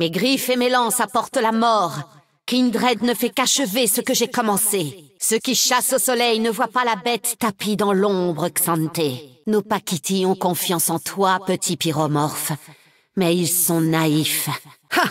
Mes griffes et mes lances apportent la mort. Kindred ne fait qu'achever ce que j'ai commencé. Ceux qui chassent au soleil ne voient pas la bête tapie dans l'ombre, Xante. Nos Pakiti ont confiance en toi, petit pyromorphe. Mais ils sont naïfs. Ha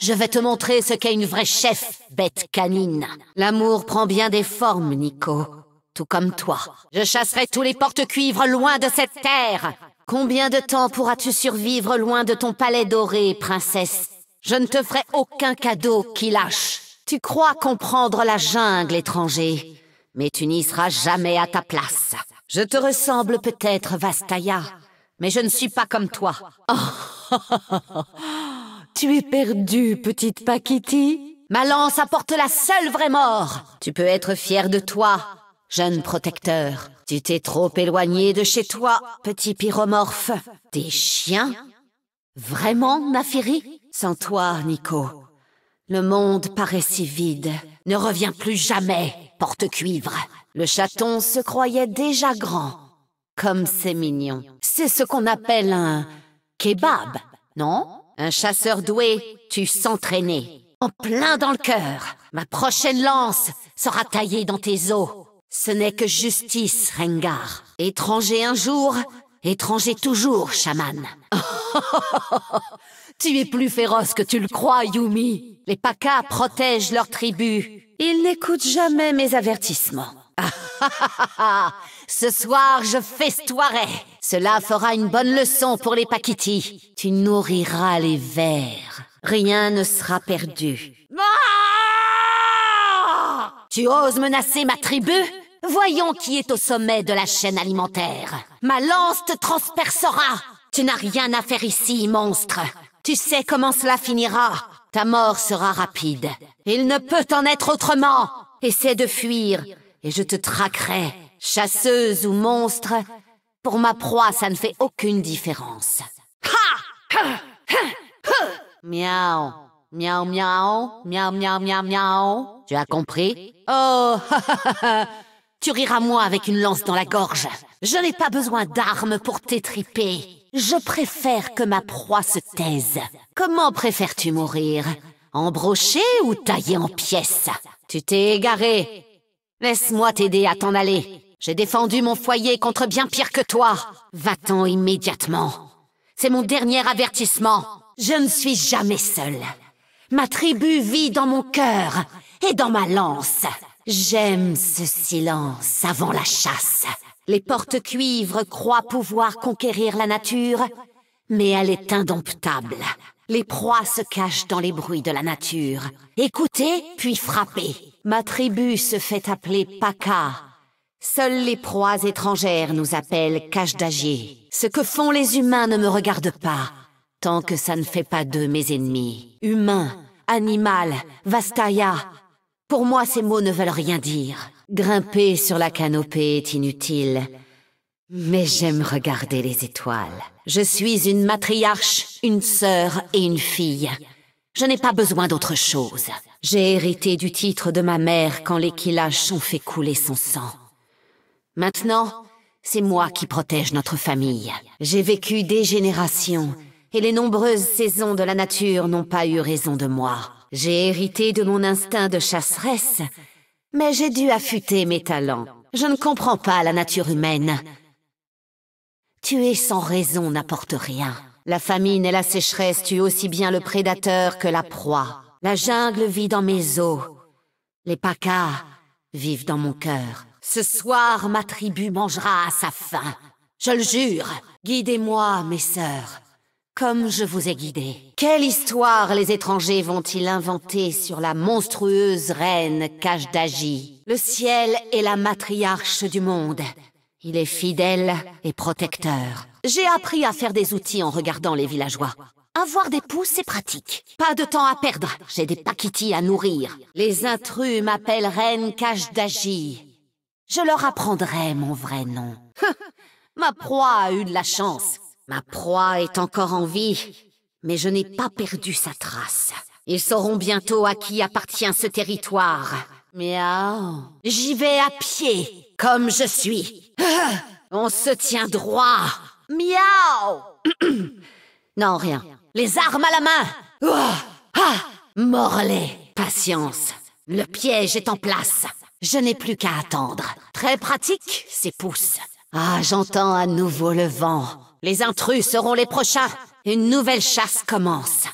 Je vais te montrer ce qu'est une vraie chef, bête canine. L'amour prend bien des formes, Nico. Tout comme toi. Je chasserai tous les porte-cuivres loin de cette terre. Combien de temps pourras-tu survivre loin de ton palais doré, princesse je ne te ferai aucun cadeau qui lâche. Tu crois comprendre la jungle, étranger, mais tu n'y seras jamais à ta place. Je te ressemble peut-être, Vastaya, mais je ne suis pas comme toi. tu es perdue, petite Pakiti. Ma lance apporte la seule vraie mort. Tu peux être fier de toi, jeune protecteur. Tu t'es trop éloigné de chez toi, petit pyromorphe. Des chiens Vraiment, Nafiri sans toi, Nico, le monde paraît si vide. Ne reviens plus jamais, porte-cuivre. Le chaton se croyait déjà grand. Comme c'est mignon. C'est ce qu'on appelle un kebab, non Un chasseur doué, tu s'entraîner. En plein dans le cœur. Ma prochaine lance sera taillée dans tes os. Ce n'est que justice, Rengar. Étranger un jour, étranger toujours, chaman. Tu es plus féroce que tu le crois, Yumi. Les pacas protègent leur tribu. Ils n'écoutent jamais mes avertissements. Ce soir, je festoierai. Cela fera une bonne leçon pour les Pakiti. Tu nourriras les vers. Rien ne sera perdu. Ah tu oses menacer ma tribu Voyons qui est au sommet de la chaîne alimentaire. Ma lance te transpercera. Tu n'as rien à faire ici, monstre. Tu sais comment cela finira. Ta mort sera rapide. Il ne peut en être autrement. Essaie de fuir, et je te traquerai, chasseuse ou monstre. Pour ma proie, ça ne fait aucune différence. Ha! Miaou, miaou, miaou, miaou, miaou, miaou, Tu as compris Oh, tu riras moi avec une lance dans la gorge. Je n'ai pas besoin d'armes pour t'étriper. Je préfère que ma proie se taise. Comment préfères-tu mourir Embroché ou taillé en pièces Tu t'es égaré. Laisse-moi t'aider à t'en aller. J'ai défendu mon foyer contre bien pire que toi. Va-t'en immédiatement. C'est mon dernier avertissement. Je ne suis jamais seul. Ma tribu vit dans mon cœur et dans ma lance. J'aime ce silence avant la chasse. Les portes cuivres croient pouvoir conquérir la nature, mais elle est indomptable. Les proies se cachent dans les bruits de la nature. Écoutez, puis frappez. Ma tribu se fait appeler Paka. Seules les proies étrangères nous appellent d'Agier. Ce que font les humains ne me regarde pas, tant que ça ne fait pas d'eux mes ennemis. Humain, animal, vastaya. Pour moi, ces mots ne veulent rien dire. Grimper sur la canopée est inutile. Mais j'aime regarder les étoiles. Je suis une matriarche, une sœur et une fille. Je n'ai pas besoin d'autre chose. J'ai hérité du titre de ma mère quand les Kilash ont fait couler son sang. Maintenant, c'est moi qui protège notre famille. J'ai vécu des générations, et les nombreuses saisons de la nature n'ont pas eu raison de moi. J'ai hérité de mon instinct de chasseresse, mais j'ai dû affûter mes talents. Je ne comprends pas la nature humaine. Tuer sans raison n'apporte rien. La famine et la sécheresse tuent aussi bien le prédateur que la proie. La jungle vit dans mes os. Les pacas vivent dans mon cœur. Ce soir, ma tribu mangera à sa faim. Je le jure. Guidez-moi, mes sœurs comme je vous ai guidé. Quelle histoire les étrangers vont-ils inventer sur la monstrueuse reine Kajdaji Le ciel est la matriarche du monde. Il est fidèle et protecteur. J'ai appris à faire des outils en regardant les villageois. Avoir des pouces, c'est pratique. Pas de temps à perdre, j'ai des paquitis à nourrir. Les intrus m'appellent Reine Kajdaji. Je leur apprendrai mon vrai nom. Ma proie a eu de la chance. Ma proie est encore en vie, mais je n'ai pas perdu sa trace. Ils sauront bientôt à qui appartient ce territoire. Miaou. J'y vais à pied, comme je suis. On se tient droit. Miaou. non, rien. Les armes à la main. Oh. Patience. Le piège est en place. Je n'ai plus qu'à attendre. Très pratique, ces pouces. Ah, j'entends à nouveau le vent. Les intrus seront les prochains. Une nouvelle chasse commence.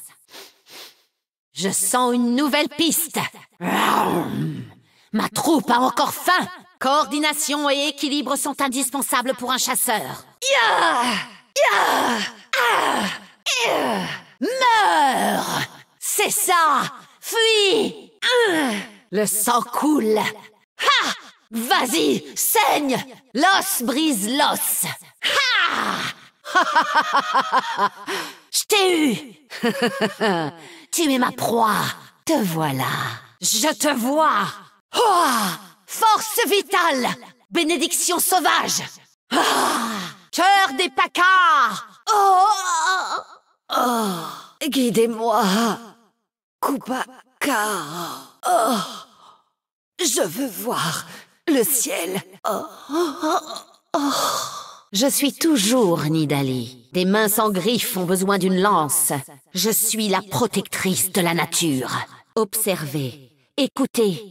Je sens une nouvelle piste. Ma troupe a encore faim. Coordination et équilibre sont indispensables pour un chasseur. Ah! Meurs C'est ça Fuis hein! Le sang coule. Ha Vas-y, saigne L'os brise l'os. Ha Je t'ai eu Tu es ma proie Te voilà Je te vois ah, Force vitale Bénédiction sauvage ah, Cœur des pacards oh, oh Guidez-moi Kupaka oh, Je veux voir le ciel oh, je suis toujours Nidali. Des mains sans griffes ont besoin d'une lance. Je suis la protectrice de la nature. Observez, écoutez,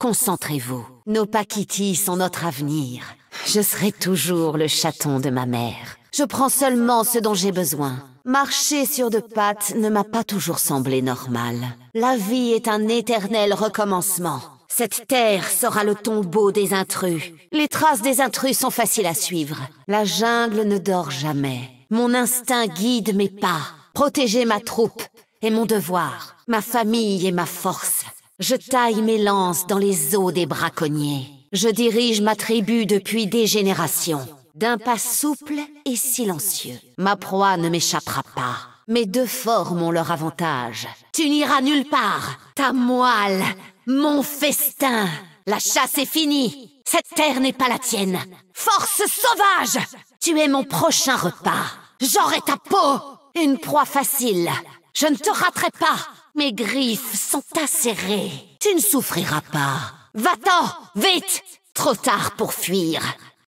concentrez-vous. Nos Paquitis sont notre avenir. Je serai toujours le chaton de ma mère. Je prends seulement ce dont j'ai besoin. Marcher sur deux pattes ne m'a pas toujours semblé normal. La vie est un éternel recommencement. Cette terre sera le tombeau des intrus. Les traces des intrus sont faciles à suivre. La jungle ne dort jamais. Mon instinct guide mes pas. Protéger ma troupe est mon devoir. Ma famille est ma force. Je taille mes lances dans les os des braconniers. Je dirige ma tribu depuis des générations. D'un pas souple et silencieux. Ma proie ne m'échappera pas. Mes deux formes ont leur avantage. Tu n'iras nulle part. Ta moelle mon festin La chasse est finie Cette terre n'est pas la tienne Force sauvage Tu es mon prochain repas J'aurai ta peau Une proie facile Je ne te raterai pas Mes griffes sont acérées Tu ne souffriras pas Va-t'en Vite Trop tard pour fuir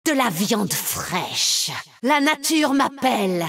de la viande fraîche. La nature m'appelle.